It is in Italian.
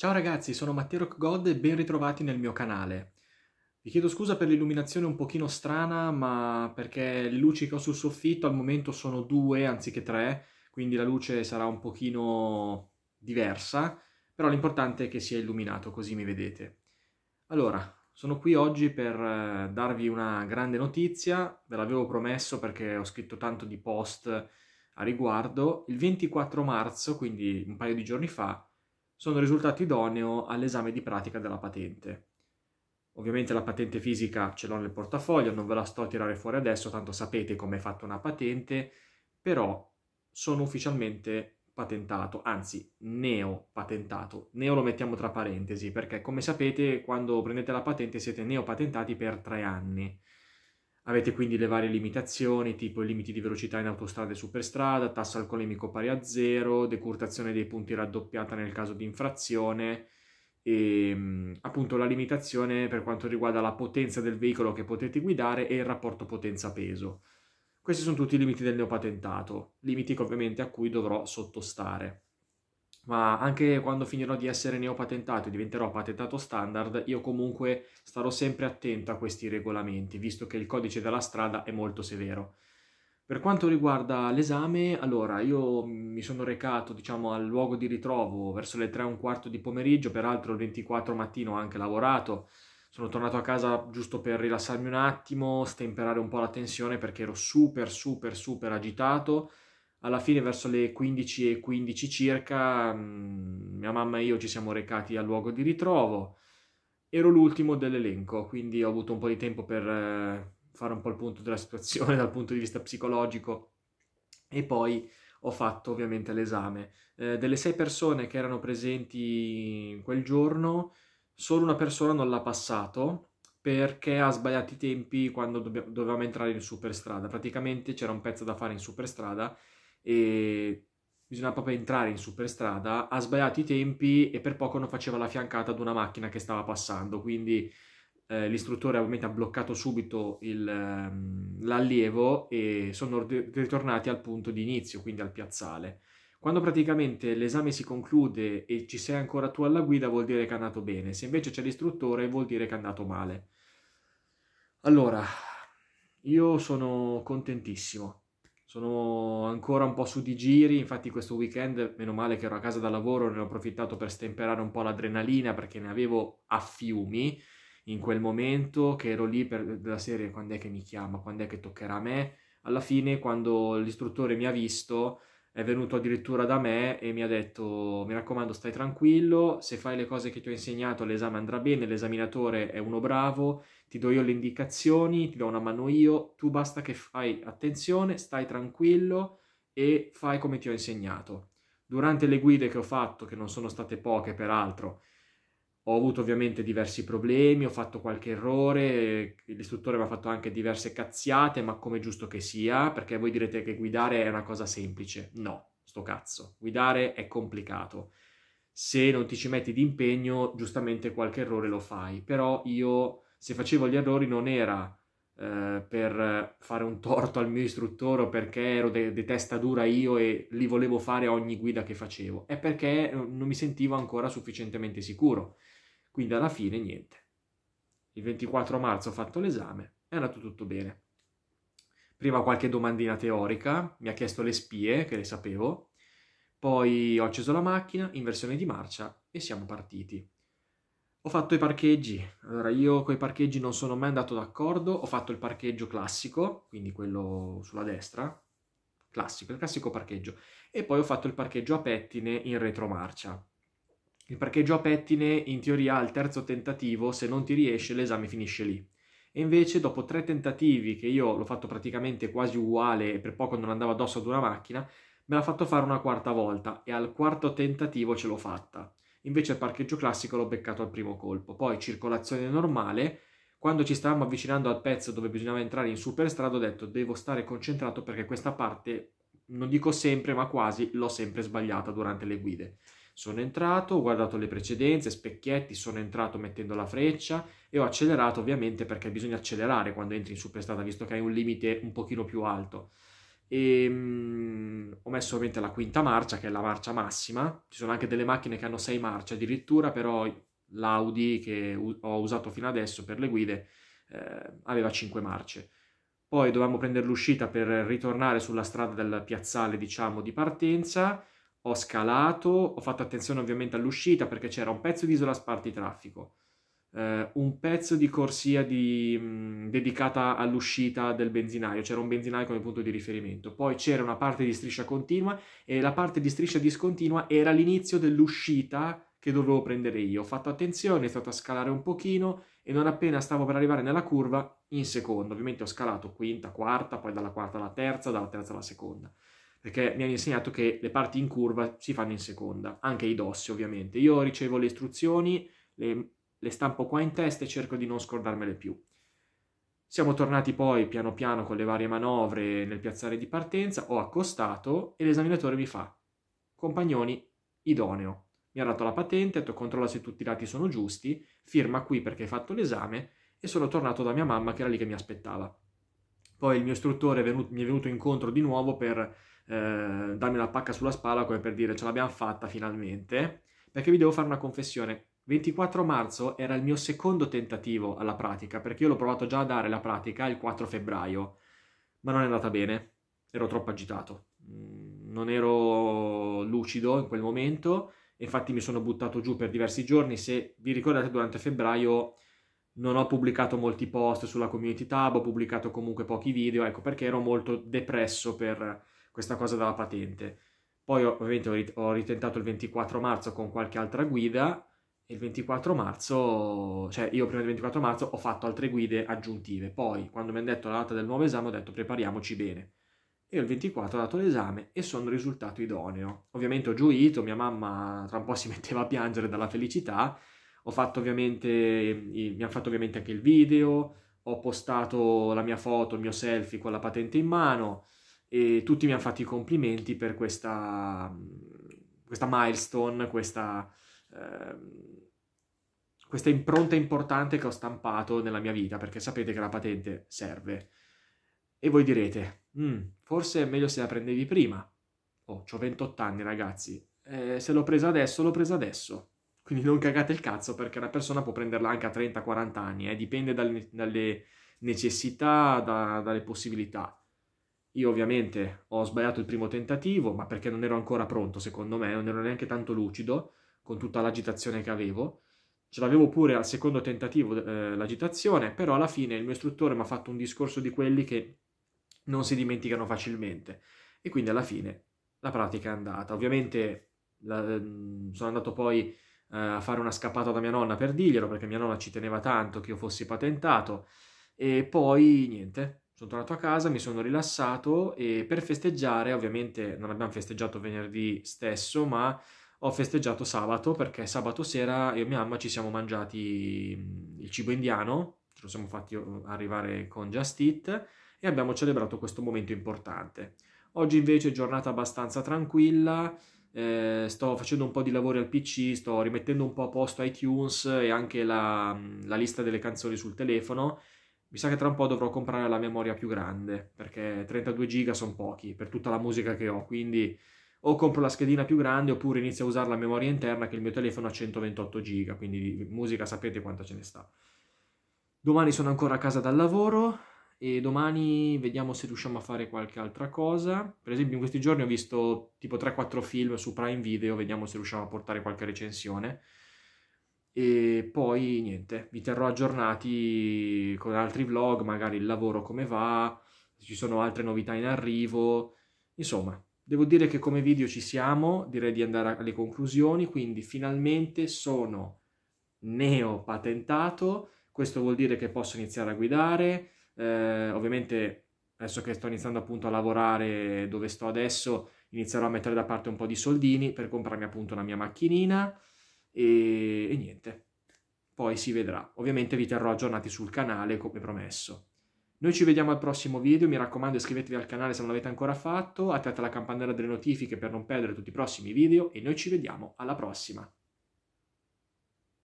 Ciao ragazzi, sono Matteo God e ben ritrovati nel mio canale. Vi chiedo scusa per l'illuminazione un pochino strana, ma perché le luci che ho sul soffitto al momento sono due anziché tre, quindi la luce sarà un pochino diversa, però l'importante è che sia illuminato, così mi vedete. Allora, sono qui oggi per eh, darvi una grande notizia, ve l'avevo promesso perché ho scritto tanto di post a riguardo. Il 24 marzo, quindi un paio di giorni fa, sono risultato idoneo all'esame di pratica della patente. Ovviamente la patente fisica ce l'ho nel portafoglio, non ve la sto a tirare fuori adesso, tanto sapete come è fatta una patente, però sono ufficialmente patentato, anzi neopatentato. Neo lo mettiamo tra parentesi perché come sapete quando prendete la patente siete neopatentati per tre anni. Avete quindi le varie limitazioni, tipo i limiti di velocità in autostrada e superstrada, tasso alcolemico pari a zero, decurtazione dei punti raddoppiata nel caso di infrazione e ehm, appunto la limitazione per quanto riguarda la potenza del veicolo che potete guidare e il rapporto potenza-peso. Questi sono tutti i limiti del neopatentato, limiti ovviamente a cui dovrò sottostare ma anche quando finirò di essere neopatentato e diventerò patentato standard, io comunque starò sempre attento a questi regolamenti, visto che il codice della strada è molto severo. Per quanto riguarda l'esame, allora io mi sono recato diciamo, al luogo di ritrovo verso le 3 e un quarto di pomeriggio, peraltro il 24 mattino ho anche lavorato, sono tornato a casa giusto per rilassarmi un attimo, stemperare un po' la tensione perché ero super super super agitato alla fine verso le 15 e 15 circa mm, mia mamma e io ci siamo recati al luogo di ritrovo. Ero l'ultimo dell'elenco, quindi ho avuto un po' di tempo per eh, fare un po' il punto della situazione dal punto di vista psicologico e poi ho fatto ovviamente l'esame. Eh, delle sei persone che erano presenti quel giorno, solo una persona non l'ha passato perché ha sbagliato i tempi quando dobb- dovevamo entrare in superstrada. Praticamente c'era un pezzo da fare in superstrada e bisogna proprio entrare in superstrada, ha sbagliato i tempi e per poco non faceva la fiancata ad una macchina che stava passando, quindi eh, l'istruttore ovviamente ha bloccato subito il, um, l'allievo e sono ritornati al punto di inizio, quindi al piazzale. Quando praticamente l'esame si conclude e ci sei ancora tu alla guida vuol dire che è andato bene, se invece c'è l'istruttore vuol dire che è andato male. Allora, io sono contentissimo sono ancora un po' su di giri, infatti questo weekend, meno male che ero a casa da lavoro, ne ho approfittato per stemperare un po' l'adrenalina perché ne avevo a fiumi in quel momento che ero lì per la serie quando è che mi chiama, quando è che toccherà a me. Alla fine, quando l'istruttore mi ha visto, è venuto addirittura da me e mi ha detto mi raccomando stai tranquillo, se fai le cose che ti ho insegnato l'esame andrà bene, l'esaminatore è uno bravo, ti do io le indicazioni, ti do una mano io, tu basta che fai attenzione, stai tranquillo e fai come ti ho insegnato. Durante le guide che ho fatto, che non sono state poche peraltro, ho avuto ovviamente diversi problemi, ho fatto qualche errore, l'istruttore mi ha fatto anche diverse cazziate, ma come giusto che sia, perché voi direte che guidare è una cosa semplice. No, sto cazzo, guidare è complicato. Se non ti ci metti di impegno, giustamente qualche errore lo fai, però io se facevo gli errori non era eh, per fare un torto al mio istruttore o perché ero di de- testa dura io e li volevo fare ogni guida che facevo, è perché non mi sentivo ancora sufficientemente sicuro quindi alla fine niente. Il 24 marzo ho fatto l'esame, è andato tutto bene. Prima qualche domandina teorica, mi ha chiesto le spie, che le sapevo, poi ho acceso la macchina, inversione di marcia e siamo partiti. Ho fatto i parcheggi, allora io con i parcheggi non sono mai andato d'accordo, ho fatto il parcheggio classico, quindi quello sulla destra, classico, il classico parcheggio, e poi ho fatto il parcheggio a pettine in retromarcia, il parcheggio a pettine, in teoria, al terzo tentativo, se non ti riesce, l'esame finisce lì. E invece, dopo tre tentativi, che io l'ho fatto praticamente quasi uguale e per poco non andavo addosso ad una macchina, me l'ha fatto fare una quarta volta e al quarto tentativo ce l'ho fatta. Invece il parcheggio classico l'ho beccato al primo colpo. Poi circolazione normale, quando ci stavamo avvicinando al pezzo dove bisognava entrare in superstrada ho detto devo stare concentrato perché questa parte, non dico sempre ma quasi, l'ho sempre sbagliata durante le guide. Sono entrato, ho guardato le precedenze, specchietti, sono entrato mettendo la freccia e ho accelerato ovviamente perché bisogna accelerare quando entri in superstrada visto che hai un limite un pochino più alto. E, mm, ho messo ovviamente la quinta marcia che è la marcia massima, ci sono anche delle macchine che hanno sei marce addirittura, però l'Audi che ho usato fino adesso per le guide eh, aveva cinque marce. Poi dovevamo prendere l'uscita per ritornare sulla strada del piazzale diciamo di partenza ho scalato, ho fatto attenzione ovviamente all'uscita perché c'era un pezzo di isola sparti traffico, eh, un pezzo di corsia di, mh, dedicata all'uscita del benzinaio, c'era un benzinaio come punto di riferimento, poi c'era una parte di striscia continua e la parte di striscia discontinua era l'inizio dell'uscita che dovevo prendere io. Ho fatto attenzione, è stato a scalare un pochino e non appena stavo per arrivare nella curva, in seconda, ovviamente ho scalato quinta, quarta, poi dalla quarta alla terza, dalla terza alla seconda perché mi hanno insegnato che le parti in curva si fanno in seconda, anche i dossi ovviamente. Io ricevo le istruzioni, le, le stampo qua in testa e cerco di non scordarmele più. Siamo tornati poi piano piano con le varie manovre nel piazzale di partenza, ho accostato e l'esaminatore mi fa compagnoni idoneo. Mi ha dato la patente, ha detto controlla se tutti i dati sono giusti, firma qui perché hai fatto l'esame e sono tornato da mia mamma che era lì che mi aspettava. Poi il mio istruttore è venuto, mi è venuto incontro di nuovo per eh, darmi una pacca sulla spalla come per dire ce l'abbiamo fatta finalmente, perché vi devo fare una confessione. 24 marzo era il mio secondo tentativo alla pratica, perché io l'ho provato già a dare la pratica il 4 febbraio, ma non è andata bene, ero troppo agitato, mm, non ero lucido in quel momento, infatti mi sono buttato giù per diversi giorni, se vi ricordate durante febbraio non ho pubblicato molti post sulla community tab, ho pubblicato comunque pochi video, ecco perché ero molto depresso per questa cosa dalla patente. Poi ovviamente ho ritentato il 24 marzo con qualche altra guida e il 24 marzo, cioè io prima del 24 marzo ho fatto altre guide aggiuntive. Poi quando mi hanno detto la data del nuovo esame ho detto prepariamoci bene. E il 24 ho dato l'esame e sono risultato idoneo. Ovviamente ho gioito, mia mamma tra un po' si metteva a piangere dalla felicità. Ho fatto ovviamente, mi hanno fatto ovviamente anche il video, ho postato la mia foto, il mio selfie con la patente in mano e tutti mi hanno fatto i complimenti per questa, questa milestone, questa, eh, questa impronta importante che ho stampato nella mia vita, perché sapete che la patente serve. E voi direte, mm, forse è meglio se la prendevi prima. Oh, ho 28 anni ragazzi, eh, se l'ho presa adesso, l'ho presa adesso. Quindi non cagate il cazzo perché una persona può prenderla anche a 30-40 anni, eh? dipende dal, dalle necessità, da, dalle possibilità. Io ovviamente ho sbagliato il primo tentativo, ma perché non ero ancora pronto, secondo me, non ero neanche tanto lucido con tutta l'agitazione che avevo. Ce l'avevo pure al secondo tentativo eh, l'agitazione, però alla fine il mio istruttore mi ha fatto un discorso di quelli che non si dimenticano facilmente e quindi alla fine la pratica è andata. Ovviamente la, ehm, sono andato poi eh, a fare una scappata da mia nonna per dirglielo perché mia nonna ci teneva tanto che io fossi patentato e poi niente, sono tornato a casa, mi sono rilassato e per festeggiare, ovviamente non abbiamo festeggiato venerdì stesso, ma ho festeggiato sabato perché sabato sera io e mia mamma ci siamo mangiati mm, il cibo indiano, ce lo siamo fatti oh, arrivare con Just Eat e abbiamo celebrato questo momento importante. Oggi invece è giornata abbastanza tranquilla, eh, sto facendo un po' di lavori al PC, sto rimettendo un po' a posto iTunes e anche la, mm, la lista delle canzoni sul telefono mi sa che tra un po' dovrò comprare la memoria più grande, perché 32 giga sono pochi per tutta la musica che ho, quindi o compro la schedina più grande oppure inizio a usare la memoria interna che il mio telefono ha 128 giga, quindi musica sapete quanta ce ne sta. Domani sono ancora a casa dal lavoro e domani vediamo se riusciamo a fare qualche altra cosa. Per esempio in questi giorni ho visto tipo 3-4 film su Prime Video, vediamo se riusciamo a portare qualche recensione e poi niente, vi terrò aggiornati con altri vlog, magari il lavoro come va, se ci sono altre novità in arrivo, insomma. Devo dire che come video ci siamo, direi di andare alle conclusioni, quindi finalmente sono neo patentato, questo vuol dire che posso iniziare a guidare, eh, ovviamente adesso che sto iniziando appunto a lavorare dove sto adesso inizierò a mettere da parte un po' di soldini per comprarmi appunto la mia macchinina, e, e niente, poi si vedrà. Ovviamente vi terrò aggiornati sul canale come promesso. Noi ci vediamo al prossimo video, mi raccomando iscrivetevi al canale se non l'avete ancora fatto, attivate la campanella delle notifiche per non perdere tutti i prossimi video e noi ci vediamo alla prossima.